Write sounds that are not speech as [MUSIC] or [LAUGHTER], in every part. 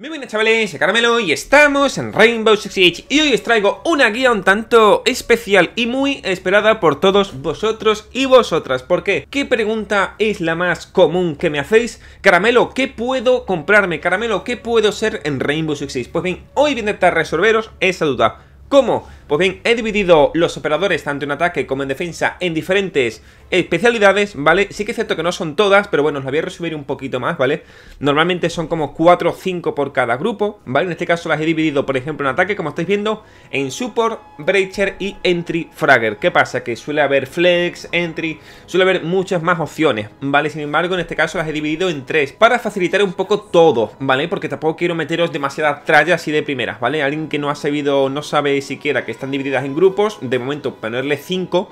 Muy buenas chavales, soy Caramelo y estamos en Rainbow Six Siege y hoy os traigo una guía un tanto especial y muy esperada por todos vosotros y vosotras. ¿Por qué? ¿Qué pregunta es la más común que me hacéis? Caramelo, ¿qué puedo comprarme? Caramelo, ¿qué puedo ser en Rainbow Six Siege? Pues bien, hoy voy a intentar resolveros esa duda. ¿Cómo? Pues bien, he dividido los operadores tanto en ataque como en defensa en diferentes especialidades, ¿vale? Sí que es cierto que no son todas, pero bueno, os la voy a resumir un poquito más, ¿vale? Normalmente son como 4 o 5 por cada grupo, ¿vale? En este caso las he dividido, por ejemplo, en ataque, como estáis viendo, en support, breacher y entry fragger. ¿Qué pasa? Que suele haber flex, entry, suele haber muchas más opciones, ¿vale? Sin embargo, en este caso las he dividido en 3 para facilitar un poco todo, ¿vale? Porque tampoco quiero meteros demasiadas trallas así de primeras, ¿vale? Alguien que no ha sabido, no sabe siquiera que están divididas en grupos. De momento, ponerle 5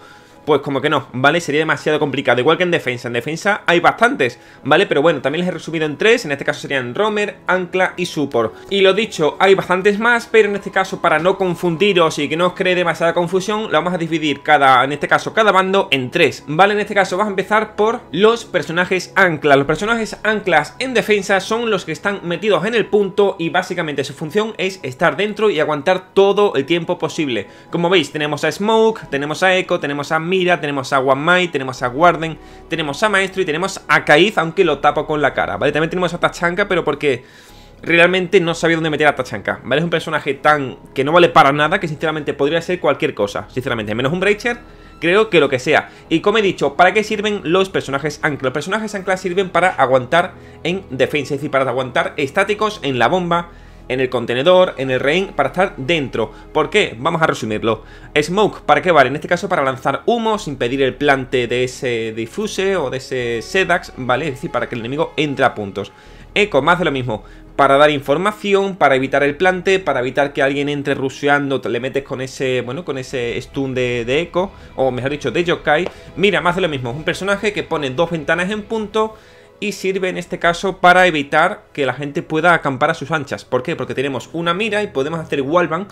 pues como que no, ¿vale? Sería demasiado complicado. Igual que en defensa. En defensa hay bastantes, ¿vale? Pero bueno, también les he resumido en tres. En este caso serían Romer, Ancla y Support. Y lo dicho, hay bastantes más, pero en este caso para no confundiros y que no os cree demasiada confusión, lo vamos a dividir cada, en este caso, cada bando en tres, ¿vale? En este caso vas a empezar por los personajes ancla. Los personajes anclas en defensa son los que están metidos en el punto y básicamente su función es estar dentro y aguantar todo el tiempo posible. Como veis, tenemos a Smoke, tenemos a Echo, tenemos a Mi tenemos a Mai tenemos a Warden, tenemos a Maestro y tenemos a Kaiz, aunque lo tapo con la cara, ¿vale? También tenemos a Tachanka, pero porque realmente no sabía dónde meter a Tachanka, ¿vale? Es un personaje tan... que no vale para nada, que sinceramente podría ser cualquier cosa, sinceramente. Menos un Breacher, creo que lo que sea. Y como he dicho, ¿para qué sirven los personajes ancla? Los personajes ancla sirven para aguantar en defensa, es decir, para aguantar estáticos en la bomba en el contenedor, en el rein, para estar dentro. ¿Por qué? Vamos a resumirlo. Smoke, ¿para qué vale? En este caso para lanzar humo, sin pedir el plante de ese difuse o de ese sedax, ¿vale? Es decir, para que el enemigo entre a puntos. Echo, más de lo mismo, para dar información, para evitar el plante, para evitar que alguien entre rusheando, te le metes con ese, bueno, con ese stun de, eco, o mejor dicho, de yokai. Mira, más de lo mismo, un personaje que pone dos ventanas en punto, y sirve en este caso para evitar que la gente pueda acampar a sus anchas. ¿Por qué? Porque tenemos una mira y podemos hacer wallbang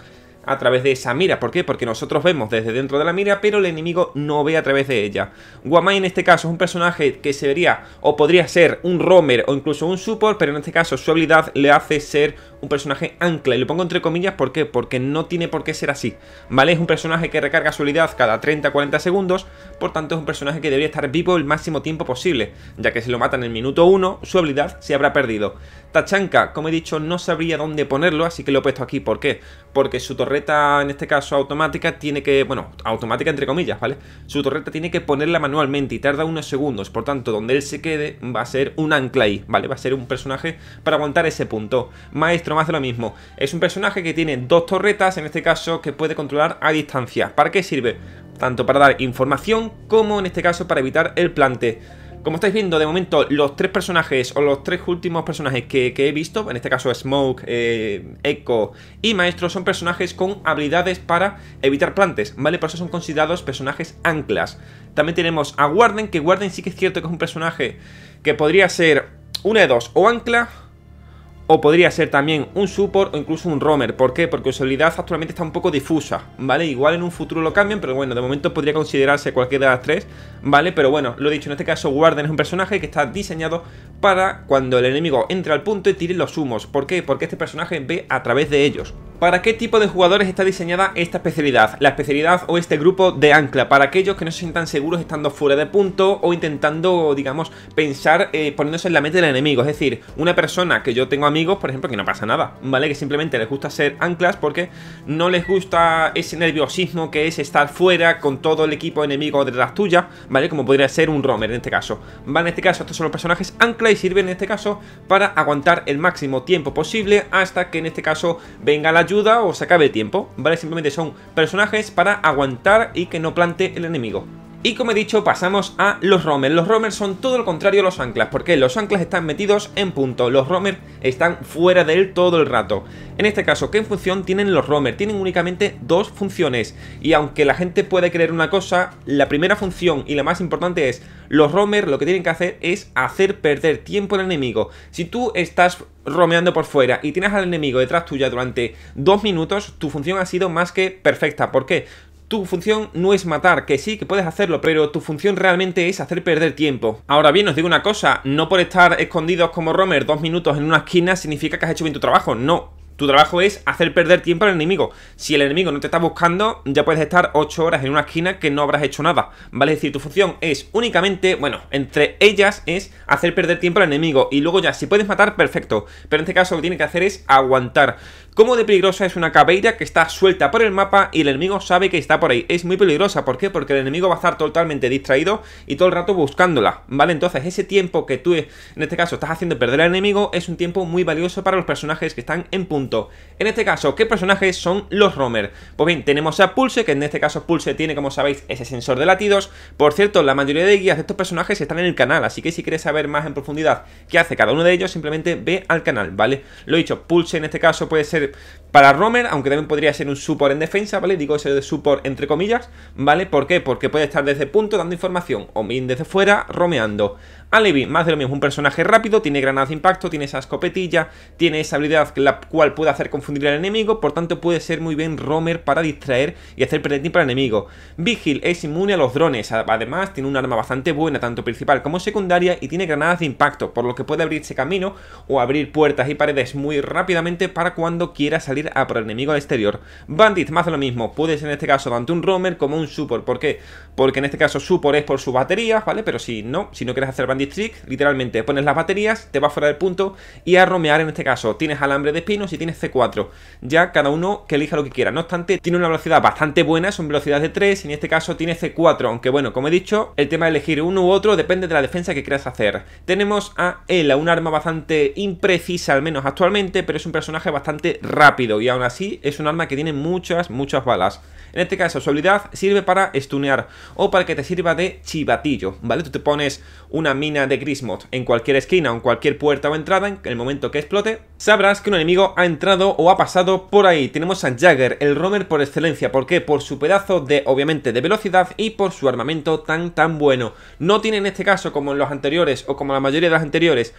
a través de esa mira. ¿Por qué? Porque nosotros vemos desde dentro de la mira, pero el enemigo no ve a través de ella. Guamai en este caso es un personaje que se vería o podría ser un roamer o incluso un support, pero en este caso su habilidad le hace ser un personaje ancla. Y lo pongo entre comillas, ¿por qué? Porque no tiene por qué ser así, ¿vale? Es un personaje que recarga su habilidad cada 30-40 segundos, por tanto es un personaje que debería estar vivo el máximo tiempo posible, ya que si lo matan en el minuto 1, su habilidad se habrá perdido. Tachanka, como he dicho, no sabría dónde ponerlo, así que lo he puesto aquí. ¿Por qué? Porque su torreta, en este caso automática, tiene que... Bueno, automática entre comillas, ¿vale? Su torreta tiene que ponerla manualmente y tarda unos segundos. Por tanto, donde él se quede va a ser un ancla ahí, ¿vale? Va a ser un personaje para aguantar ese punto. Maestro más de lo mismo. Es un personaje que tiene dos torretas, en este caso, que puede controlar a distancia. ¿Para qué sirve? Tanto para dar información como, en este caso, para evitar el plante. Como estáis viendo, de momento, los tres personajes, o los tres últimos personajes que, he visto, en este caso Smoke, eh, Echo y Maestro, son personajes con habilidades para evitar plantes, ¿vale? Por eso son considerados personajes anclas. También tenemos a Warden, que Warden sí que es cierto que es un personaje que podría ser una de dos, o ancla o podría ser también un support o incluso un roamer. ¿Por qué? Porque habilidad actualmente está un poco difusa, ¿vale? Igual en un futuro lo cambian, pero bueno, de momento podría considerarse cualquiera de las tres, ¿vale? Pero bueno, lo dicho, en este caso Warden es un personaje que está diseñado para cuando el enemigo entre al punto y tire los humos. ¿Por qué? Porque este personaje ve a través de ellos. ¿Para qué tipo de jugadores está diseñada esta especialidad? La especialidad o este grupo de ancla, para aquellos que no se sientan seguros estando fuera de punto o intentando, digamos, pensar eh, poniéndose en la mente del enemigo. Es decir, una persona que yo tengo amigos, por ejemplo, que no pasa nada, ¿vale? Que simplemente les gusta ser anclas porque no les gusta ese nerviosismo que es estar fuera con todo el equipo enemigo detrás tuya, ¿vale? Como podría ser un romer en este caso. ¿Vale? En este caso, estos son los personajes ancla y sirven en este caso para aguantar el máximo tiempo posible hasta que en este caso venga la ayuda o se acabe el tiempo, ¿vale? Simplemente son personajes para aguantar y que no plante el enemigo. Y como he dicho, pasamos a los roamers. Los roamers son todo lo contrario a los anclas, porque los anclas están metidos en punto, los roamers están fuera de él todo el rato. En este caso, ¿qué función tienen los roamers? Tienen únicamente dos funciones, y aunque la gente puede creer una cosa, la primera función y la más importante es, los roamers lo que tienen que hacer es hacer perder tiempo al enemigo. Si tú estás romeando por fuera y tienes al enemigo detrás tuya durante dos minutos, tu función ha sido más que perfecta. ¿Por qué? tu función no es matar, que sí, que puedes hacerlo, pero tu función realmente es hacer perder tiempo. Ahora bien, os digo una cosa, no por estar escondidos como Romer dos minutos en una esquina significa que has hecho bien tu trabajo, no, tu trabajo es hacer perder tiempo al enemigo. Si el enemigo no te está buscando, ya puedes estar 8 horas en una esquina que no habrás hecho nada. ¿Vale? Es decir, tu función es únicamente, bueno, entre ellas es hacer perder tiempo al enemigo. Y luego ya, si puedes matar, perfecto. Pero en este caso lo que tiene que hacer es aguantar. ¿Cómo de peligrosa es una cabeira que está suelta por el mapa y el enemigo sabe que está por ahí? Es muy peligrosa, ¿por qué? Porque el enemigo va a estar totalmente distraído y todo el rato buscándola, ¿vale? Entonces ese tiempo que tú, en este caso, estás haciendo perder al enemigo es un tiempo muy valioso para los personajes que están en punto en este caso, ¿qué personajes son los Romer? Pues bien, tenemos a Pulse, que en este caso Pulse tiene, como sabéis, ese sensor de latidos. Por cierto, la mayoría de guías de estos personajes están en el canal, así que si quieres saber más en profundidad qué hace cada uno de ellos, simplemente ve al canal, ¿vale? Lo he dicho, Pulse en este caso puede ser para Romer, aunque también podría ser un support en defensa, ¿vale? Digo eso de support entre comillas, ¿vale? ¿Por qué? Porque puede estar desde punto dando información, o bien desde fuera romeando. Alevi, más de lo mismo, un personaje rápido, tiene granadas de impacto, tiene esa escopetilla, tiene esa habilidad la cual puede hacer confundir al enemigo, por tanto puede ser muy bien romer para distraer y hacer perder tiempo al enemigo. Vigil es inmune a los drones, además tiene un arma bastante buena, tanto principal como secundaria, y tiene granadas de impacto, por lo que puede abrirse camino o abrir puertas y paredes muy rápidamente para cuando quiera salir a por el enemigo al exterior. Bandit, más de lo mismo, puede ser en este caso tanto un romer como un support, ¿por qué? Porque en este caso support es por sus baterías, ¿vale? Pero si no, si no quieres hacer bandit Trick, literalmente pones las baterías, te vas fuera del punto y a romear en este caso. Tienes alambre de espinos y tienes C4. Ya cada uno que elija lo que quiera. No obstante, tiene una velocidad bastante buena, son velocidades de 3 y en este caso tiene C4. Aunque bueno, como he dicho, el tema de elegir uno u otro depende de la defensa que quieras hacer. Tenemos a Ela, un arma bastante imprecisa al menos actualmente, pero es un personaje bastante rápido y aún así es un arma que tiene muchas, muchas balas. En este caso, su habilidad sirve para stunear o para que te sirva de chivatillo, ¿vale? Tú te pones una mini de Grismod en cualquier esquina o en cualquier puerta o entrada, en el momento que explote, sabrás que un enemigo ha entrado o ha pasado por ahí. Tenemos a Jagger, el roamer por excelencia. ¿Por qué? Por su pedazo de, obviamente, de velocidad y por su armamento tan, tan bueno. No tiene en este caso, como en los anteriores o como la mayoría de los anteriores,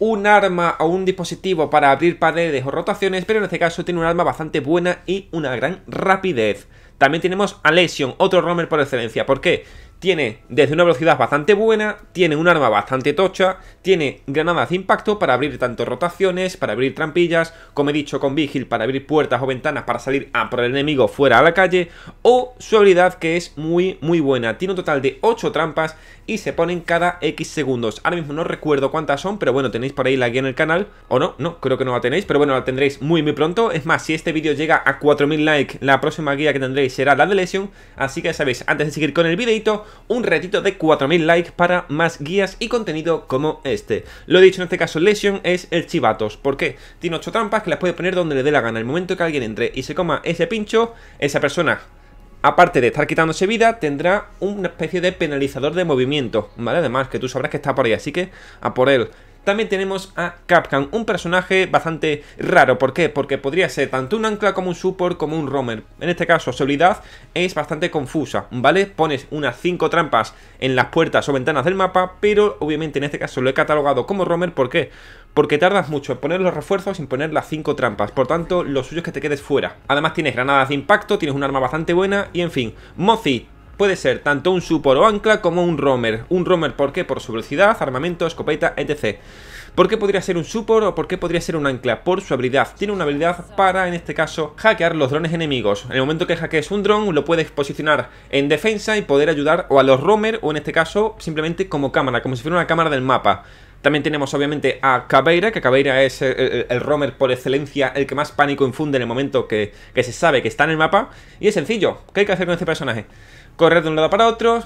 un arma o un dispositivo para abrir paredes o rotaciones, pero en este caso tiene un arma bastante buena y una gran rapidez. También tenemos a Lesion, otro roamer por excelencia. ¿Por qué? tiene desde una velocidad bastante buena, tiene un arma bastante tocha, tiene granadas de impacto para abrir tanto rotaciones, para abrir trampillas, como he dicho con Vigil, para abrir puertas o ventanas para salir a por el enemigo fuera a la calle, o su habilidad que es muy muy buena, tiene un total de 8 trampas y se ponen cada X segundos. Ahora mismo no recuerdo cuántas son, pero bueno, tenéis por ahí la guía en el canal. O no, no, creo que no la tenéis, pero bueno, la tendréis muy muy pronto. Es más, si este vídeo llega a 4000 likes, la próxima guía que tendréis será la de Lesion. Así que ya sabéis, antes de seguir con el videito, un retito de 4000 likes para más guías y contenido como este. Lo he dicho en este caso, Lesion es el chivatos. ¿Por qué? Tiene 8 trampas que las puede poner donde le dé la gana. El momento que alguien entre y se coma ese pincho, esa persona aparte de estar quitándose vida, tendrá una especie de penalizador de movimiento, ¿vale? Además, que tú sabrás que está por ahí, así que a por él. También tenemos a Capcan, un personaje bastante raro. ¿Por qué? Porque podría ser tanto un ancla como un support como un romer En este caso, su habilidad es bastante confusa, ¿vale? Pones unas 5 trampas en las puertas o ventanas del mapa, pero obviamente en este caso lo he catalogado como romer ¿Por qué? porque tardas mucho en poner los refuerzos sin poner las 5 trampas, por tanto lo suyo es que te quedes fuera. Además tienes granadas de impacto, tienes un arma bastante buena y en fin, Mozi Puede ser tanto un support o ancla como un roamer. Un roamer, ¿por qué? Por su velocidad, armamento, escopeta, etc. ¿Por qué podría ser un support o por qué podría ser un ancla? Por su habilidad. Tiene una habilidad para, en este caso, hackear los drones enemigos. En el momento que hackees un dron, lo puedes posicionar en defensa y poder ayudar o a los roamer o, en este caso, simplemente como cámara, como si fuera una cámara del mapa. También tenemos obviamente a Cabeira, que Cabeira es el, romer roamer por excelencia, el que más pánico infunde en el momento que, que se sabe que está en el mapa. Y es sencillo, ¿qué hay que hacer con este personaje? correr de un lado para otro.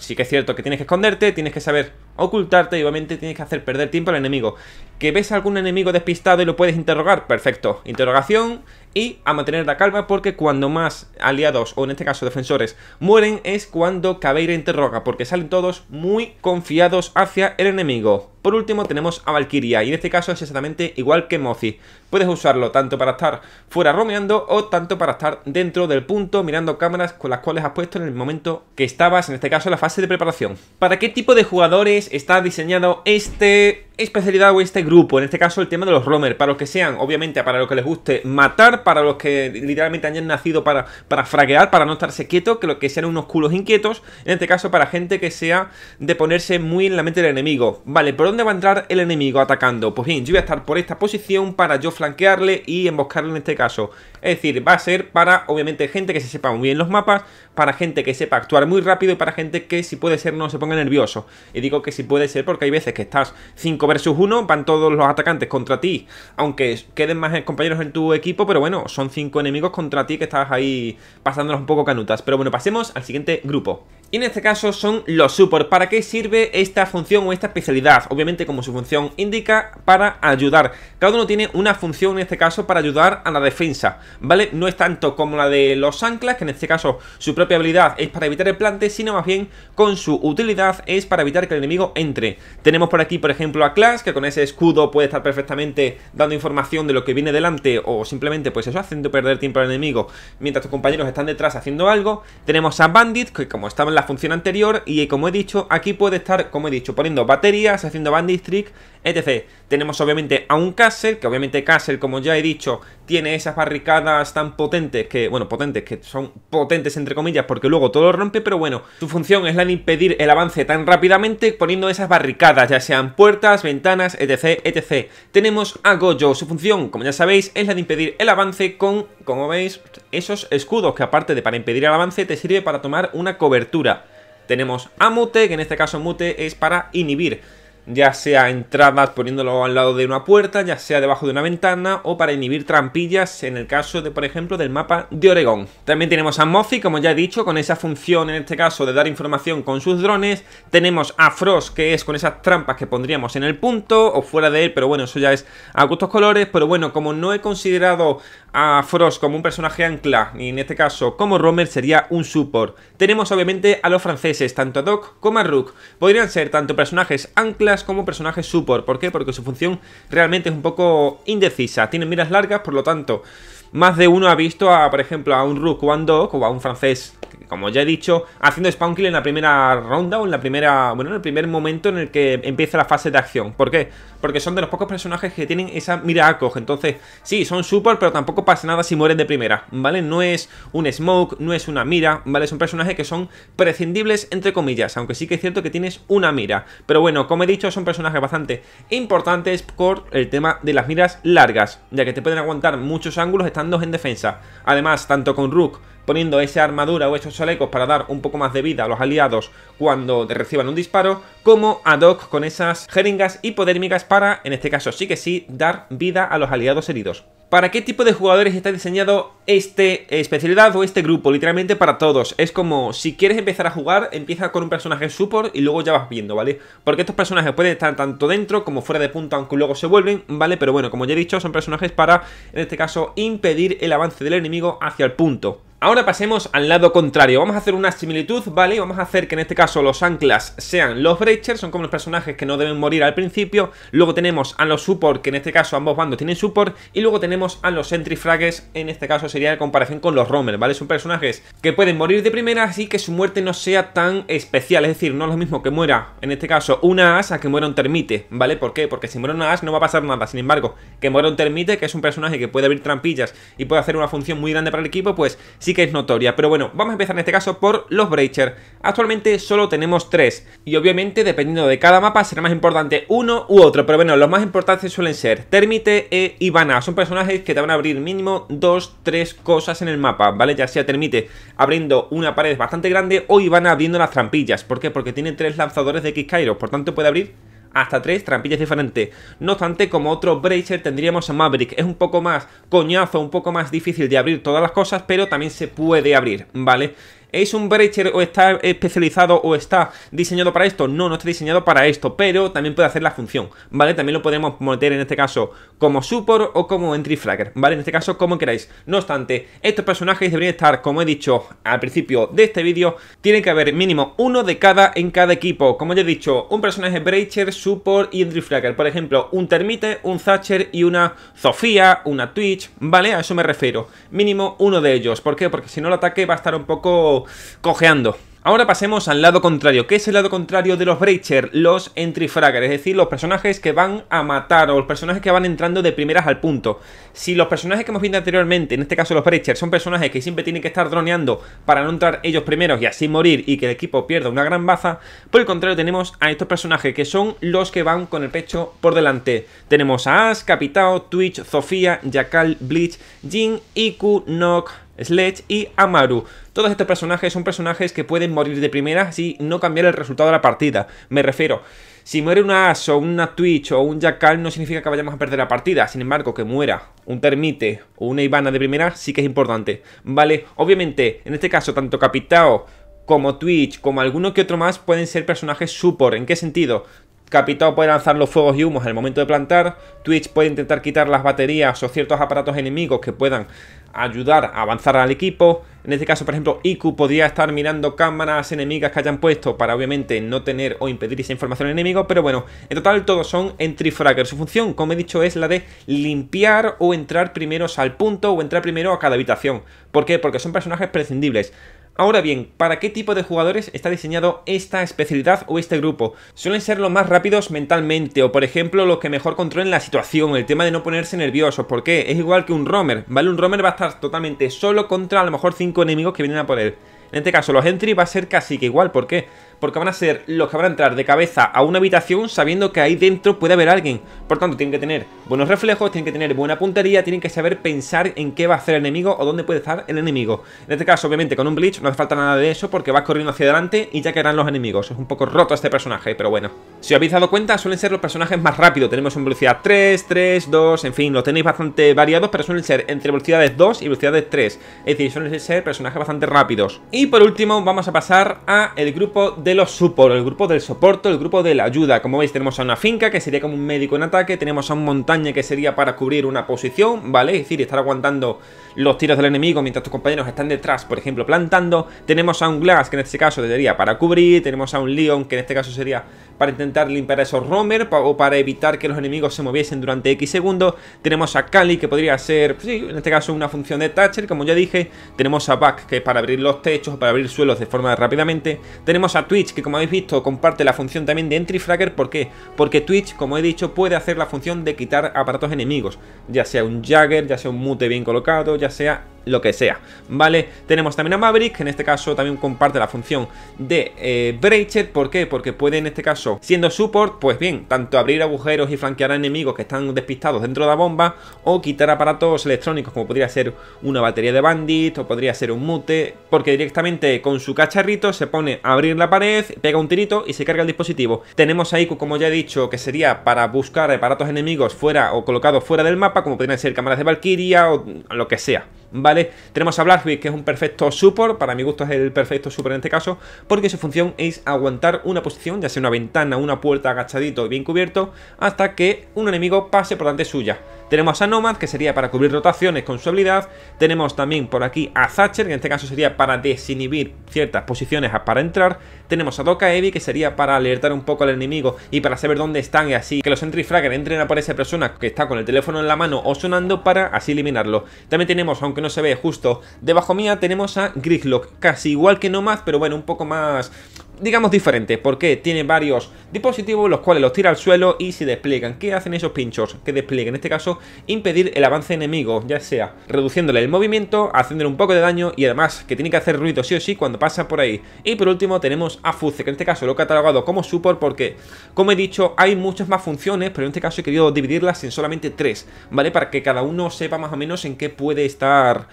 Sí que es cierto que tienes que esconderte, tienes que saber ocultarte y obviamente tienes que hacer perder tiempo al enemigo. ¿Que ves algún enemigo despistado y lo puedes interrogar? Perfecto. Interrogación y a mantener la calma porque cuando más aliados o en este caso defensores mueren es cuando Cabeira interroga porque salen todos muy confiados hacia el enemigo. Por último tenemos a Valkyria y en este caso es exactamente igual que Mozi. Puedes usarlo tanto para estar fuera romeando o tanto para estar dentro del punto mirando cámaras con las cuales has puesto en el momento que estabas, en este caso la fase de preparación. ¿Para qué tipo de jugadores está diseñado este especialidad o este grupo? En este caso el tema de los romer, para los que sean, obviamente para los que les guste matar, para los que literalmente hayan nacido para, para para no estarse quietos, que que sean unos culos inquietos, en este caso para gente que sea de ponerse muy en la mente del enemigo. Vale, ¿por dónde va a entrar el enemigo atacando? Pues bien, yo voy a estar por esta posición para yo flanquearle y emboscarle en este caso. Es decir, va a ser para, obviamente, gente que se sepa muy bien los mapas, para gente que sepa actuar muy rápido y para gente que, si puede ser, no se ponga nervioso. Y digo que si puede ser porque hay veces que estás 5 versus 1, van todos los atacantes contra ti, aunque queden más compañeros en tu equipo, pero bueno, son 5 enemigos contra ti que estás ahí pasándonos un poco canutas. Pero bueno, pasemos al siguiente grupo. Y en este caso son los support. ¿Para qué sirve esta función o esta especialidad? Obviamente, como su función indica, para ayudar. Cada uno tiene una función, en este caso, para ayudar a la defensa, ¿vale? No es tanto como la de los anclas, que en este caso su propia habilidad es para evitar el plante, sino más bien con su utilidad es para evitar que el enemigo entre. Tenemos por aquí, por ejemplo, a Clash, que con ese escudo puede estar perfectamente dando información de lo que viene delante o simplemente, pues eso, haciendo perder tiempo al enemigo mientras tus compañeros están detrás haciendo algo. Tenemos a Bandit, que como estaba en la función anterior y como he dicho, aquí puede estar, como he dicho, poniendo baterías, haciendo bandit trick, etc. Tenemos obviamente a un Castle, que obviamente Castle, como ya he dicho, tiene esas barricadas tan potentes que, bueno, potentes, que son potentes entre comillas porque luego todo lo rompe, pero bueno, su función es la de impedir el avance tan rápidamente poniendo esas barricadas, ya sean puertas, ventanas, etc, etc. Tenemos a Gojo, su función, como ya sabéis, es la de impedir el avance con como veis, esos escudos que aparte de para impedir el avance, te sirve para tomar una cobertura. Tenemos a Mute, que en este caso Mute es para inhibir ya sea entradas poniéndolo al lado de una puerta, ya sea debajo de una ventana o para inhibir trampillas en el caso de, por ejemplo, del mapa de Oregón. También tenemos a Moffy, como ya he dicho, con esa función en este caso de dar información con sus drones. Tenemos a Frost, que es con esas trampas que pondríamos en el punto o fuera de él, pero bueno, eso ya es a gustos colores. Pero bueno, como no he considerado a Frost como un personaje ancla, y en este caso como Romer, sería un support. Tenemos obviamente a los franceses, tanto a Doc como a Rook. Podrían ser tanto personajes anclas como personaje support. ¿Por qué? Porque su función realmente es un poco indecisa. Tiene miras largas, por lo tanto, más de uno ha visto, a, por ejemplo, a un Rook Dog o a un francés, como ya he dicho, haciendo spawn kill en la primera ronda o en la primera, bueno, en el primer momento en el que empieza la fase de acción. ¿Por qué? Porque son de los pocos personajes que tienen esa mira a Entonces, sí, son super, pero tampoco pasa nada si mueren de primera, ¿vale? No es un smoke, no es una mira, ¿vale? Son personajes que son prescindibles, entre comillas, aunque sí que es cierto que tienes una mira. Pero bueno, como he dicho, son personajes bastante importantes por el tema de las miras largas, ya que te pueden aguantar muchos ángulos, en defensa. Además, tanto con Rook poniendo esa armadura o esos chalecos para dar un poco más de vida a los aliados cuando reciban un disparo, como a Doc con esas jeringas hipodérmicas para, en este caso sí que sí, dar vida a los aliados heridos. ¿Para qué tipo de jugadores está diseñado este especialidad o este grupo? Literalmente para todos. Es como, si quieres empezar a jugar, empieza con un personaje support y luego ya vas viendo, ¿vale? Porque estos personajes pueden estar tanto dentro como fuera de punto, aunque luego se vuelven, ¿vale? Pero bueno, como ya he dicho, son personajes para, en este caso, impedir el avance del enemigo hacia el punto. Ahora pasemos al lado contrario, vamos a hacer una similitud, ¿vale? Vamos a hacer que en este caso los anclas sean los breachers, son como los personajes que no deben morir al principio, luego tenemos a los support, que en este caso ambos bandos tienen support, y luego tenemos a los entry frags, en este caso sería la comparación con los roamers, ¿vale? Son personajes que pueden morir de primera, así que su muerte no sea tan especial, es decir, no es lo mismo que muera, en este caso, una asa que muera un termite, ¿vale? ¿Por qué? Porque si muere una as no va a pasar nada, sin embargo, que muera un termite, que es un personaje que puede abrir trampillas y puede hacer una función muy grande para el equipo, pues que es notoria. Pero bueno, vamos a empezar en este caso por los Breacher. Actualmente solo tenemos tres. Y obviamente, dependiendo de cada mapa, será más importante uno u otro. Pero bueno, los más importantes suelen ser Termite e Ivana. Son personajes que te van a abrir mínimo dos, tres cosas en el mapa, ¿vale? Ya sea Termite abriendo una pared bastante grande o Ivana abriendo las trampillas. ¿Por qué? Porque tiene tres lanzadores de X Kairos. Por tanto, puede abrir hasta tres trampillas diferentes. No obstante, como otro Bracer tendríamos a Maverick. Es un poco más coñazo, un poco más difícil de abrir todas las cosas, pero también se puede abrir, ¿vale? ¿Es un breacher o está especializado o está diseñado para esto? No, no está diseñado para esto, pero también puede hacer la función, ¿vale? También lo podemos meter en este caso como support o como entry flagger ¿vale? En este caso como queráis. No obstante, estos personajes deberían estar, como he dicho al principio de este vídeo, Tienen que haber mínimo uno de cada en cada equipo. Como ya he dicho, un personaje breacher, support y entry fragger. Por ejemplo, un termite, un thatcher y una Sofía, una Twitch, ¿vale? A eso me refiero. Mínimo uno de ellos. ¿Por qué? Porque si no el ataque va a estar un poco cojeando. Ahora pasemos al lado contrario. ¿Qué es el lado contrario de los Breacher? Los entry es decir, los personajes que van a matar o los personajes que van entrando de primeras al punto. Si los personajes que hemos visto anteriormente, en este caso los breachers, son personajes que siempre tienen que estar droneando para no entrar ellos primeros y así morir y que el equipo pierda una gran baza, por el contrario tenemos a estos personajes que son los que van con el pecho por delante. Tenemos a Ash, Capitao, Twitch, Sofía, Jackal, Bleach, Jin, Iku, Nock, Sledge y Amaru. Todos estos personajes son personajes que pueden morir de primera si no cambiar el resultado de la partida. Me refiero, si muere un As o una Twitch o un Jackal no significa que vayamos a perder la partida. Sin embargo, que muera un Termite o una Ivana de primera sí que es importante. Vale, obviamente, en este caso, tanto Capitao como Twitch, como alguno que otro más, pueden ser personajes support. ¿En qué sentido? Capitao puede lanzar los fuegos y humos al momento de plantar, Twitch puede intentar quitar las baterías o ciertos aparatos enemigos que puedan ayudar a avanzar al equipo. En este caso, por ejemplo, Iku podría estar mirando cámaras enemigas que hayan puesto para obviamente no tener o impedir esa información al enemigo, pero bueno, en total todos son entry fragger. Su función, como he dicho, es la de limpiar o entrar primero al punto o entrar primero a cada habitación. ¿Por qué? Porque son personajes prescindibles. Ahora bien, ¿para qué tipo de jugadores está diseñado esta especialidad o este grupo? Suelen ser los más rápidos mentalmente o por ejemplo los que mejor controlen la situación, el tema de no ponerse nerviosos, porque es igual que un Romer, ¿vale? Un Romer va a estar totalmente solo contra a lo mejor 5 enemigos que vienen a por él. En este caso los entry va a ser casi que igual, ¿por qué? porque van a ser los que van a entrar de cabeza a una habitación sabiendo que ahí dentro puede haber alguien. Por tanto, tienen que tener buenos reflejos, tienen que tener buena puntería, tienen que saber pensar en qué va a hacer el enemigo o dónde puede estar el enemigo. En este caso, obviamente, con un Bleach no hace falta nada de eso porque vas corriendo hacia adelante y ya quedarán los enemigos. Es un poco roto este personaje, pero bueno. Si os habéis dado cuenta, suelen ser los personajes más rápidos. Tenemos en velocidad 3, 3, 2, en fin, lo tenéis bastante variados, pero suelen ser entre velocidades 2 y velocidades 3. Es decir, suelen ser personajes bastante rápidos. Y por último, vamos a pasar a el grupo de de los support, el grupo del soporte, el grupo de la ayuda. Como veis tenemos a una finca que sería como un médico en ataque, tenemos a un montaña que sería para cubrir una posición, ¿vale? Es decir, estar aguantando los tiros del enemigo mientras tus compañeros están detrás, por ejemplo, plantando. Tenemos a un glass que en este caso sería para cubrir, tenemos a un león que en este caso sería para intentar limpiar esos romer o para evitar que los enemigos se moviesen durante X segundos. Tenemos a Kali, que podría ser, sí, en este caso una función de Thatcher, como ya dije. Tenemos a Back, que es para abrir los techos para abrir suelos de forma rápidamente. Tenemos a Twitch, que como habéis visto, comparte la función también de Entry Fragger. ¿Por qué? Porque Twitch, como he dicho, puede hacer la función de quitar aparatos enemigos, ya sea un Jagger, ya sea un Mute bien colocado, ya sea lo que sea, ¿vale? Tenemos también a Maverick, que en este caso también comparte la función de eh, Breacher, ¿por qué? Porque puede en este caso Siendo support, pues bien, tanto abrir agujeros y flanquear a enemigos que están despistados dentro de la bomba, o quitar aparatos electrónicos como podría ser una batería de bandit, o podría ser un mute, porque directamente con su cacharrito se pone a abrir la pared, pega un tirito y se carga el dispositivo. Tenemos ahí como ya he dicho, que sería para buscar aparatos enemigos fuera o colocados fuera del mapa, como podrían ser cámaras de Valkyria o lo que sea. ¿vale? Tenemos a Blackbeard, que es un perfecto support, para mi gusto es el perfecto support en este caso, porque su función es aguantar una posición, ya sea una ventana, una puerta agachadito y bien cubierto, hasta que un enemigo pase por delante suya. Tenemos a Nomad, que sería para cubrir rotaciones con su habilidad. Tenemos también por aquí a Thatcher, que en este caso sería para desinhibir ciertas posiciones para entrar. Tenemos a Doca Evi, que sería para alertar un poco al enemigo y para saber dónde están y así que los entry fragger entren a por esa persona que está con el teléfono en la mano o sonando para así eliminarlo. También tenemos, aunque no se ve justo, debajo mía tenemos a Grislock, casi igual que Nomad, pero bueno, un poco más digamos, diferente, porque tiene varios dispositivos los cuales los tira al suelo y se despliegan. ¿Qué hacen esos pinchos? Que despliegan, en este caso, impedir el avance enemigo, ya sea reduciéndole el movimiento, haciéndole un poco de daño y además que tiene que hacer ruido sí o sí cuando pasa por ahí. Y por último tenemos a Fuze, que en este caso lo he catalogado como super porque, como he dicho, hay muchas más funciones, pero en este caso he querido dividirlas en solamente tres, ¿vale? Para que cada uno sepa más o menos en qué puede estar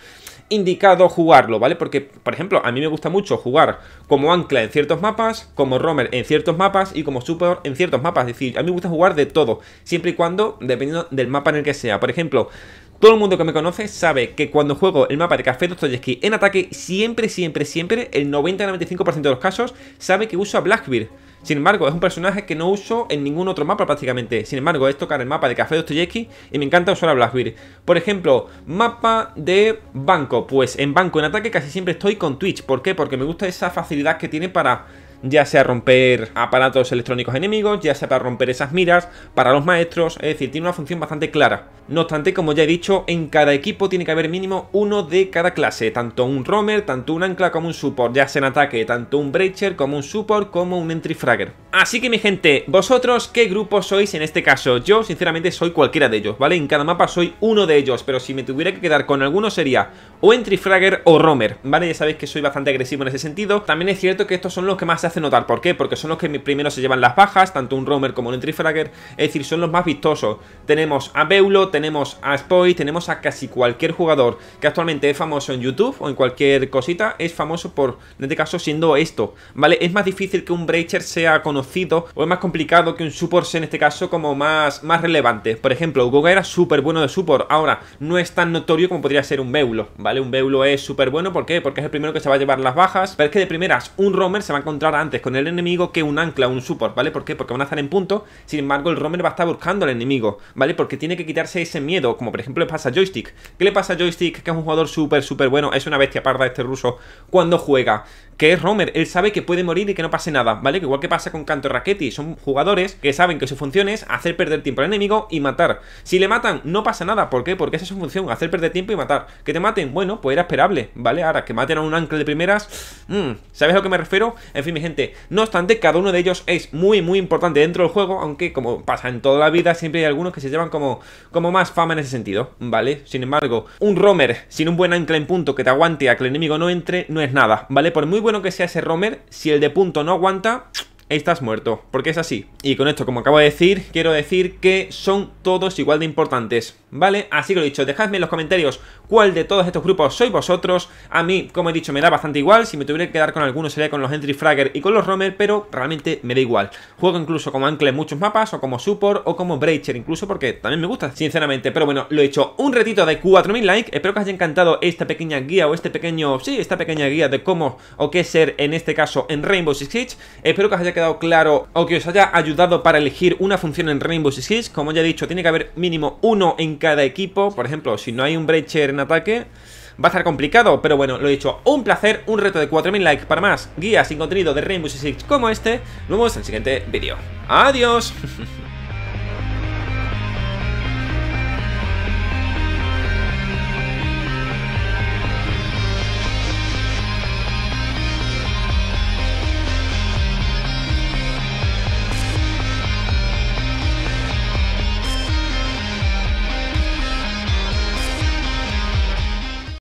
indicado jugarlo, ¿vale? Porque, por ejemplo, a mí me gusta mucho jugar como ancla en ciertos mapas, como romer en ciertos mapas y como super en ciertos mapas. Es decir, a mí me gusta jugar de todo, siempre y cuando, dependiendo del mapa en el que sea. Por ejemplo, todo el mundo que me conoce sabe que cuando juego el mapa de Café Dostoyevsky en ataque, siempre, siempre, siempre, el 90-95% de los casos sabe que uso a Blackbeard. Sin embargo, es un personaje que no uso en ningún otro mapa prácticamente. Sin embargo, es tocar el mapa de Café Dostoyevsky y me encanta usar a Blackbeard. Por ejemplo, mapa de banco. Pues en banco, en ataque casi siempre estoy con Twitch. ¿Por qué? Porque me gusta esa facilidad que tiene para ya sea romper aparatos electrónicos enemigos, ya sea para romper esas miras, para los maestros, es decir, tiene una función bastante clara. No obstante, como ya he dicho, en cada equipo tiene que haber mínimo uno de cada clase, tanto un romer, tanto un ancla como un support, ya sea en ataque, tanto un breacher como un support como un entry fragger. Así que mi gente, vosotros qué grupo sois en este caso? Yo sinceramente soy cualquiera de ellos, ¿vale? En cada mapa soy uno de ellos, pero si me tuviera que quedar con alguno sería o entry fragger o romer, ¿vale? Ya sabéis que soy bastante agresivo en ese sentido. También es cierto que estos son los que más hace notar. ¿Por qué? Porque son los que primero se llevan las bajas, tanto un roamer como un entry fragger. Es decir, son los más vistosos. Tenemos a Beulo, tenemos a Spoy, tenemos a casi cualquier jugador que actualmente es famoso en YouTube o en cualquier cosita, es famoso por, en este caso, siendo esto. ¿Vale? Es más difícil que un Breacher sea conocido o es más complicado que un support sea en este caso como más, más relevante. Por ejemplo, Goga era súper bueno de support. Ahora, no es tan notorio como podría ser un Beulo, ¿vale? Un Beulo es súper bueno, ¿por qué? Porque es el primero que se va a llevar las bajas. Pero es que de primeras, un roamer se va a encontrar antes con el enemigo que un ancla, un support, ¿vale? ¿Por qué? Porque van a estar en punto, sin embargo el Romer va a estar buscando al enemigo, ¿vale? Porque tiene que quitarse ese miedo, como por ejemplo le pasa a Joystick. ¿Qué le pasa a Joystick? Que es un jugador súper, súper bueno, es una bestia parda este ruso cuando juega que es Romer. Él sabe que puede morir y que no pase nada, ¿vale? Que igual que pasa con Canto y son jugadores que saben que su función es hacer perder tiempo al enemigo y matar. Si le matan, no pasa nada, ¿por qué? Porque esa es su función, hacer perder tiempo y matar. Que te maten, bueno, pues era esperable, ¿vale? Ahora, que maten a un ancla de primeras, mm, ¿sabes a lo que me refiero? En fin, mi gente, no obstante, cada uno de ellos es muy, muy importante dentro del juego, aunque como pasa en toda la vida, siempre hay algunos que se llevan como, como más fama en ese sentido, ¿vale? Sin embargo, un Romer sin un buen ancla en punto que te aguante a que el enemigo no entre, no es nada, ¿vale? Por muy bueno que sea ese Romer. Si el de punto no aguanta, estás muerto, porque es así. Y con esto, como acabo de decir, quiero decir que son todos igual de importantes, ¿vale? Así que lo he dicho, dejadme en los comentarios cuál de todos estos grupos sois vosotros. A mí, como he dicho, me da bastante igual, si me tuviera que quedar con alguno sería con los Entry Fragger y con los Romer, pero realmente me da igual. Juego incluso como Ankle en muchos mapas, o como Support, o como Breacher incluso, porque también me gusta, sinceramente. Pero bueno, lo he hecho un retito de 4000 likes, espero que os haya encantado esta pequeña guía o este pequeño, sí, esta pequeña guía de cómo o qué ser, en este caso, en Rainbow Six Siege. Espero que os haya quedado claro o que os haya ayudado para elegir una función en Rainbow Six Como ya he dicho, tiene que haber mínimo uno en cada equipo. Por ejemplo, si no hay un Breacher en ataque, va a estar complicado. Pero bueno, lo he dicho, un placer, un reto de 4000 likes para más guías y contenido de Rainbow Six como este. Nos vemos en el siguiente vídeo. ¡Adiós! [LAUGHS]